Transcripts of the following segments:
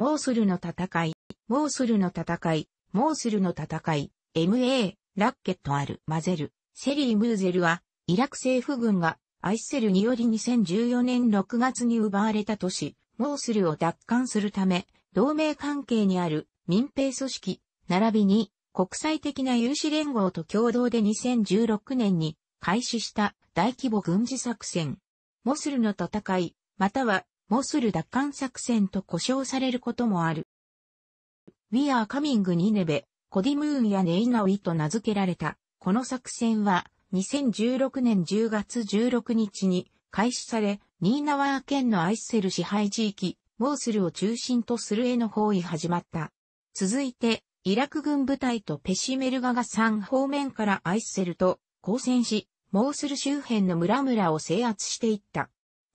モーソルの戦い、モーソルの戦い、モーソルの戦い、MA、ラッケットある、マゼル、セリー・ムーゼルは、イラク政府軍がアイセルにより2014年6月に奪われた都市、モーソルを奪還するため、同盟関係にある民兵組織、並びに国際的な有志連合と共同で2016年に開始した大規模軍事作戦。モスルの戦い、またはモスル奪還作戦と呼称されることもある。We are coming ニネベ、コディムーンやネイナウィと名付けられた、この作戦は2016年10月16日に開始され、ニーナワー県のアイセル支配地域、モースルを中心とするへの包囲始まった。続いて、イラク軍部隊とペシメルガが3方面からアイセルと交戦し、モースル周辺の村々を制圧していった。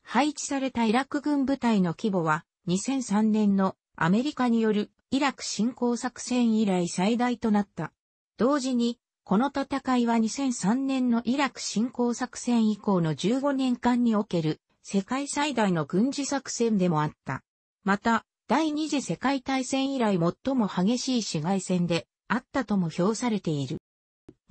配置されたイラク軍部隊の規模は2003年のアメリカによるイラク侵攻作戦以来最大となった。同時に、この戦いは2003年のイラク侵攻作戦以降の15年間における世界最大の軍事作戦でもあった。また、第二次世界大戦以来最も激しい市街戦であったとも評されている。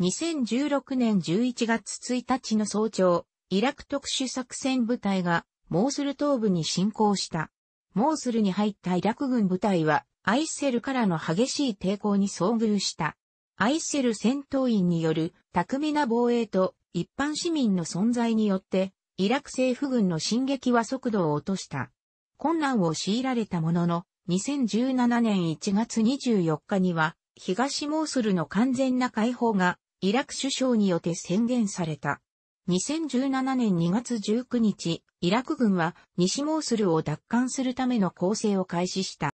2016年11月1日の早朝、イラク特殊作戦部隊がモースル東部に侵攻した。モースルに入ったイラク軍部隊は、アイセルからの激しい抵抗に遭遇した。アイセル戦闘員による巧みな防衛と一般市民の存在によって、イラク政府軍の進撃は速度を落とした。困難を強いられたものの、2017年1月24日には、東モースルの完全な解放が、イラク首相によって宣言された。2017年2月19日、イラク軍は西モースルを奪還するための攻勢を開始した。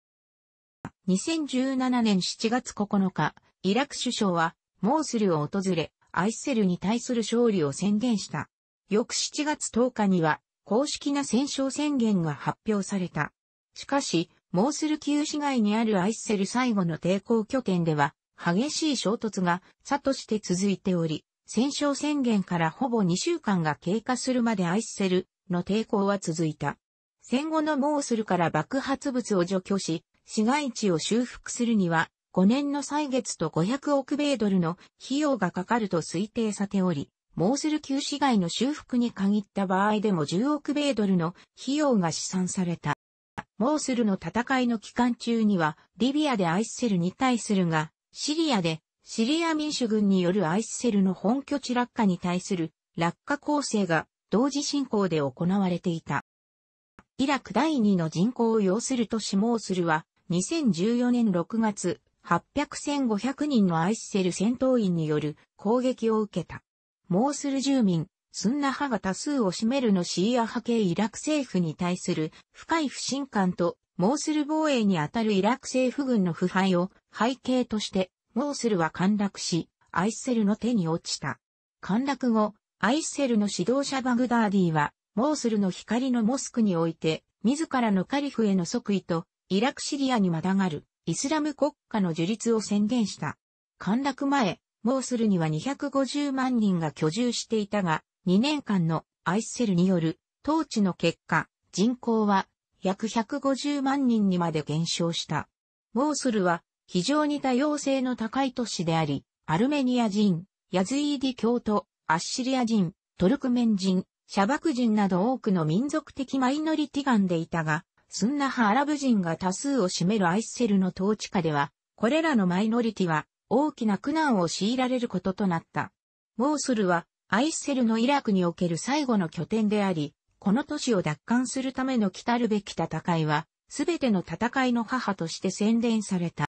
2017年7月9日、イラク首相はモースルを訪れ、アイセルに対する勝利を宣言した。翌7月10日には公式な戦勝宣言が発表された。しかし、モースル旧市街にあるアイセル最後の抵抗拠点では激しい衝突が差として続いており、戦勝宣言からほぼ2週間が経過するまでアイスセルの抵抗は続いた。戦後のモースルから爆発物を除去し、市街地を修復するには、5年の歳月と500億米ドルの費用がかかると推定さており、モースル旧市街の修復に限った場合でも10億米ドルの費用が試算された。モースルの戦いの期間中には、リビアでアイスセルに対するが、シリアでシリア民主軍によるアイスセルの本拠地落下に対する落下構成が同時進行で行われていた。イラク第二の人口を要する都市モースルは2014年6月800,500人のアイスセル戦闘員による攻撃を受けた。モースル住民、スンナ派が多数を占めるのシーア派系イラク政府に対する深い不信感とモースル防衛にあたるイラク政府軍の腐敗を背景としてモーセルは陥落し、アイッセルの手に落ちた。陥落後、アイッセルの指導者バグダーディは、モーセルの光のモスクにおいて、自らのカリフへの即位と、イラクシリアにまたがる、イスラム国家の樹立を宣言した。陥落前、モーセルには250万人が居住していたが、2年間のアイッセルによる統治の結果、人口は約150万人にまで減少した。モースルは非常に多様性の高い都市であり、アルメニア人、ヤズイーディ教徒、アッシリア人、トルクメン人、シャバク人など多くの民族的マイノリティガンでいたが、スンナ派アラブ人が多数を占めるアイスセルの統治下では、これらのマイノリティは大きな苦難を強いられることとなった。モーソルはアイスセルのイラクにおける最後の拠点であり、この都市を奪還するための来たるべき戦いは、すべての戦いの母として宣伝された。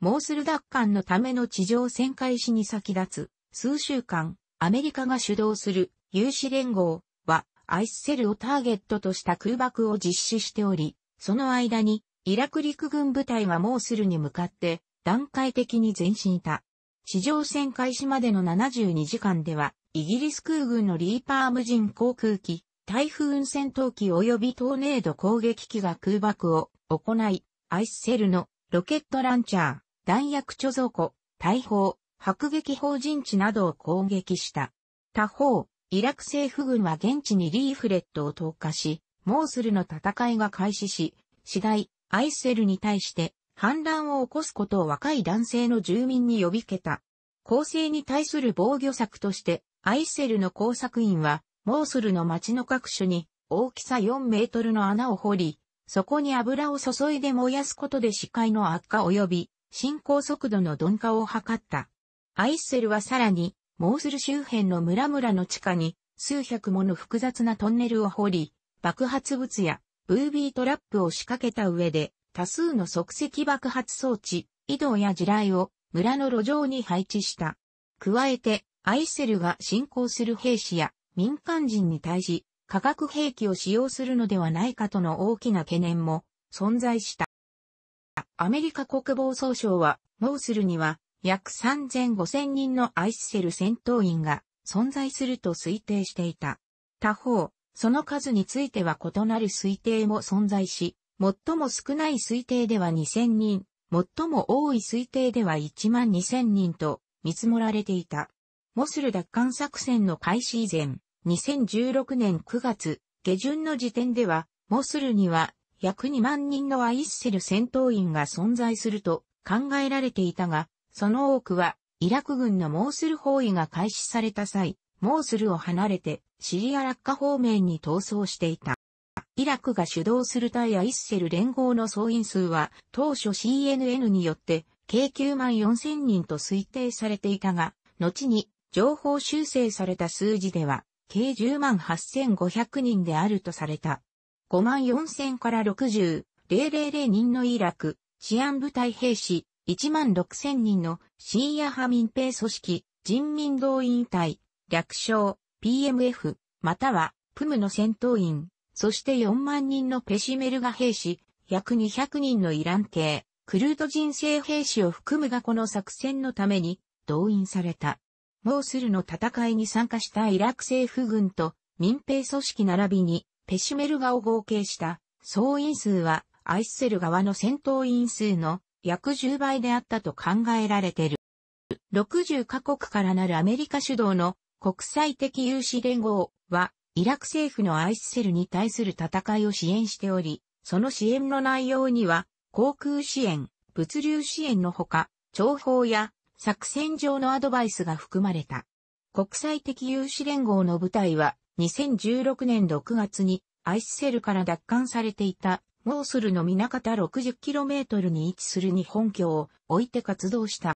モースル奪還のための地上戦開始に先立つ、数週間、アメリカが主導する有志連合は、アイスセルをターゲットとした空爆を実施しており、その間に、イラク陸軍部隊がモースルに向かって、段階的に前進した。地上戦開始までの72時間では、イギリス空軍のリーパー無人航空機、台風戦闘機及びトーネード攻撃機が空爆を行い、アイスセルのロケットランチャー、弾薬貯蔵庫、大砲、迫撃砲陣地などを攻撃した。他方、イラク政府軍は現地にリーフレットを投下し、モースルの戦いが開始し、次第、アイセルに対して反乱を起こすことを若い男性の住民に呼びけた。攻勢に対する防御策として、アイセルの工作員は、モースルの町の各所に大きさ4メートルの穴を掘り、そこに油を注いで燃やすことで視界の悪化及び進行速度の鈍化を図った。アイッセルはさらに、モースル周辺の村々の地下に数百もの複雑なトンネルを掘り、爆発物やブービートラップを仕掛けた上で多数の即席爆発装置、井戸や地雷を村の路上に配置した。加えて、アイッセルが進行する兵士や民間人に対し、化学兵器を使用するのではないかとの大きな懸念も存在した。アメリカ国防総省は、モースルには約35,000人のアイスセル戦闘員が存在すると推定していた。他方、その数については異なる推定も存在し、最も少ない推定では2000人、最も多い推定では1万2000人と見積もられていた。モスル奪還作戦の開始以前、2016年9月下旬の時点では、モスルには約2万人のアイッセル戦闘員が存在すると考えられていたが、その多くはイラク軍のモースル包囲が開始された際、モースルを離れてシリアラッカ方面に逃走していた。イラクが主導する対アイッセル連合の総員数は当初 CNN によって計9万4000人と推定されていたが、後に情報修正された数字では計10万8500人であるとされた。5万4000から60、000人のイラク、治安部隊兵士、1万6000人のシーア派民兵組織、人民動員隊、略称、PMF、または、プムの戦闘員、そして4万人のペシメルガ兵士、約200人のイラン系、クルード人生兵士を含むがこの作戦のために動員された。モースルの戦いに参加したイラク政府軍と民兵組織並びにペシュメルガを合計した総員数はアイスセル側の戦闘員数の約10倍であったと考えられている。60カ国からなるアメリカ主導の国際的有志連合はイラク政府のアイスセルに対する戦いを支援しており、その支援の内容には航空支援、物流支援のほか、情報や作戦上のアドバイスが含まれた。国際的有志連合の部隊は2016年6月にアイスセルから奪還されていたモースルの南方 60km に位置する日本橋を置いて活動した。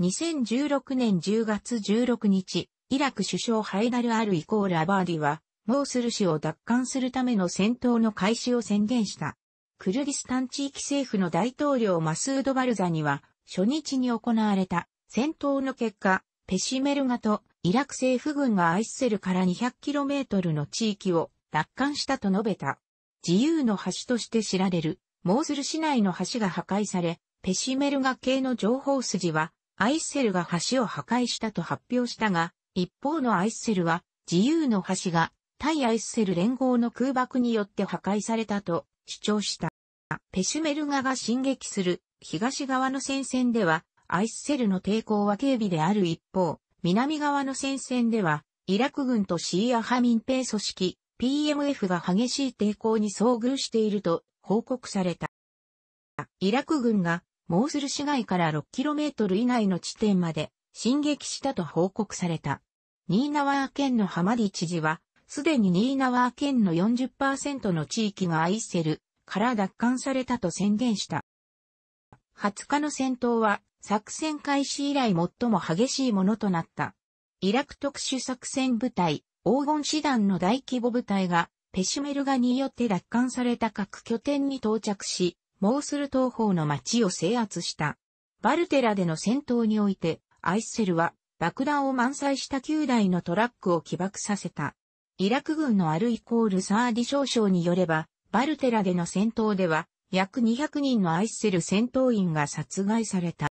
2016年10月16日、イラク首相ハイダル・アル・イコール・アバーディは、モースル市を奪還するための戦闘の開始を宣言した。クルディスタン地域政府の大統領マスード・バルザには、初日に行われた戦闘の結果、ペシメルガとイラク政府軍がアイスセルから 200km の地域を奪還したと述べた。自由の橋として知られるモーズル市内の橋が破壊され、ペシメルガ系の情報筋はアイスセルが橋を破壊したと発表したが、一方のアイスセルは自由の橋が対アイスセル連合の空爆によって破壊されたと主張した。ペシュメルガが進撃する東側の戦線では、アイスセルの抵抗は警備である一方、南側の戦線では、イラク軍とシーア派民兵組織、PMF が激しい抵抗に遭遇していると報告された。イラク軍がモースル市街から 6km 以内の地点まで進撃したと報告された。ニーナワー県のハマディ知事は、すでにニーナワー県の40%の地域がアイセルから奪還されたと宣言した。20日の戦闘は作戦開始以来最も激しいものとなった。イラク特殊作戦部隊、黄金師団の大規模部隊が、ペシュメルガによって奪還された各拠点に到着し、モースル東方の町を制圧した。バルテラでの戦闘において、アイスセルは爆弾を満載した9台のトラックを起爆させた。イラク軍のアルイコールサーディ少将によれば、バルテラでの戦闘では、約200人のアイッセル戦闘員が殺害された。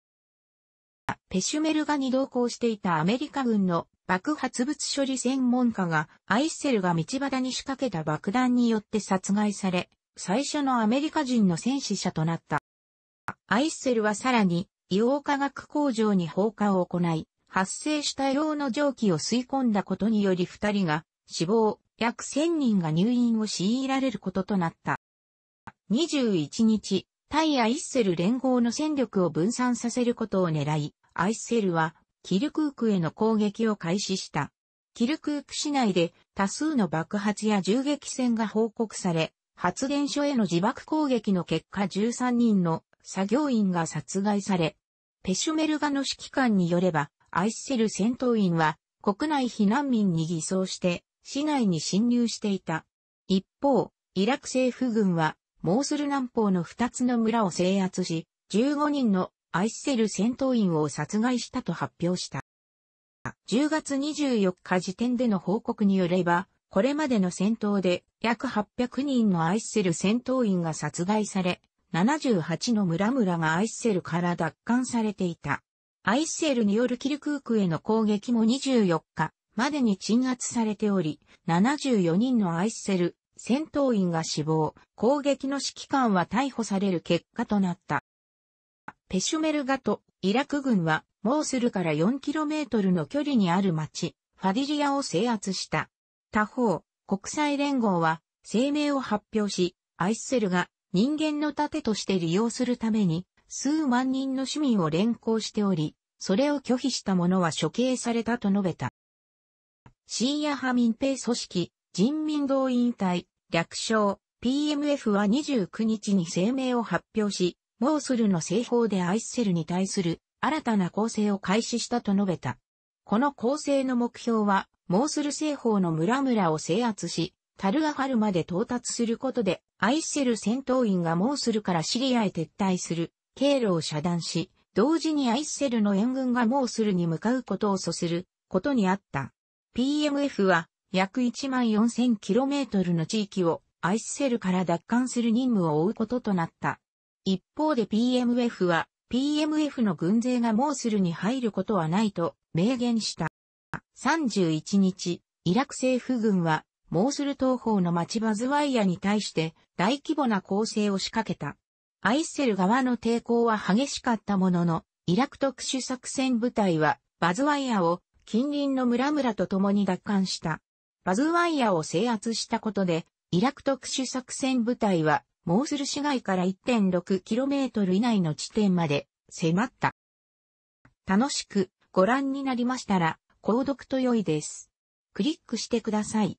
ペシュメルガに同行していたアメリカ軍の爆発物処理専門家が、アイッセルが道端に仕掛けた爆弾によって殺害され、最初のアメリカ人の戦死者となった。アイッセルはさらに、硫黄化学工場に放火を行い、発生した硫黄の蒸気を吸い込んだことにより二人が死亡、約千人が入院を強いられることとなった。21日、タイアイッセル連合の戦力を分散させることを狙い、アイッセルは、キルクークへの攻撃を開始した。キルクーク市内で多数の爆発や銃撃戦が報告され、発電所への自爆攻撃の結果13人の作業員が殺害され、ペシュメルガの指揮官によれば、アイッセル戦闘員は国内避難民に偽装して市内に侵入していた。一方、イラク政府軍はモースル南方の2つの村を制圧し、15人のアイスセル戦闘員を殺害したと発表した。10月24日時点での報告によれば、これまでの戦闘で約800人のアイスセル戦闘員が殺害され、78の村々がアイスセルから奪還されていた。アイスセルによるキルクークへの攻撃も24日までに鎮圧されており、74人のアイスセル戦闘員が死亡、攻撃の指揮官は逮捕される結果となった。ペシュメルガとイラク軍はモースルから 4km の距離にある町、ファディリアを制圧した。他方、国際連合は声明を発表し、アイスセルが人間の盾として利用するために数万人の市民を連行しており、それを拒否した者は処刑されたと述べた。シーア派民兵組織、人民動員隊、略称、PMF は29日に声明を発表し、モースルの西方でアイッセルに対する新たな攻勢を開始したと述べた。この攻勢の目標は、モースル西方の村々を制圧し、タルアファルまで到達することで、アイッセル戦闘員がモースルからシリアへ撤退する経路を遮断し、同時にアイッセルの援軍がモースルに向かうことを阻することにあった。PMF は約1万 4000km の地域をアイスセルから奪還する任務を負うこととなった。一方で PMF は、PMF の軍勢がモースルに入ることはないと明言した。31日、イラク政府軍は、モースル東方の町バズワイヤに対して大規模な攻勢を仕掛けた。アイスセル側の抵抗は激しかったものの、イラク特殊作戦部隊はバズワイヤを近隣の村々と共に奪還した。バズワイヤを制圧したことで、イラク特殊作戦部隊は、モースル市街から 1.6km 以内の地点まで迫った。楽しくご覧になりましたら、購読と良いです。クリックしてください。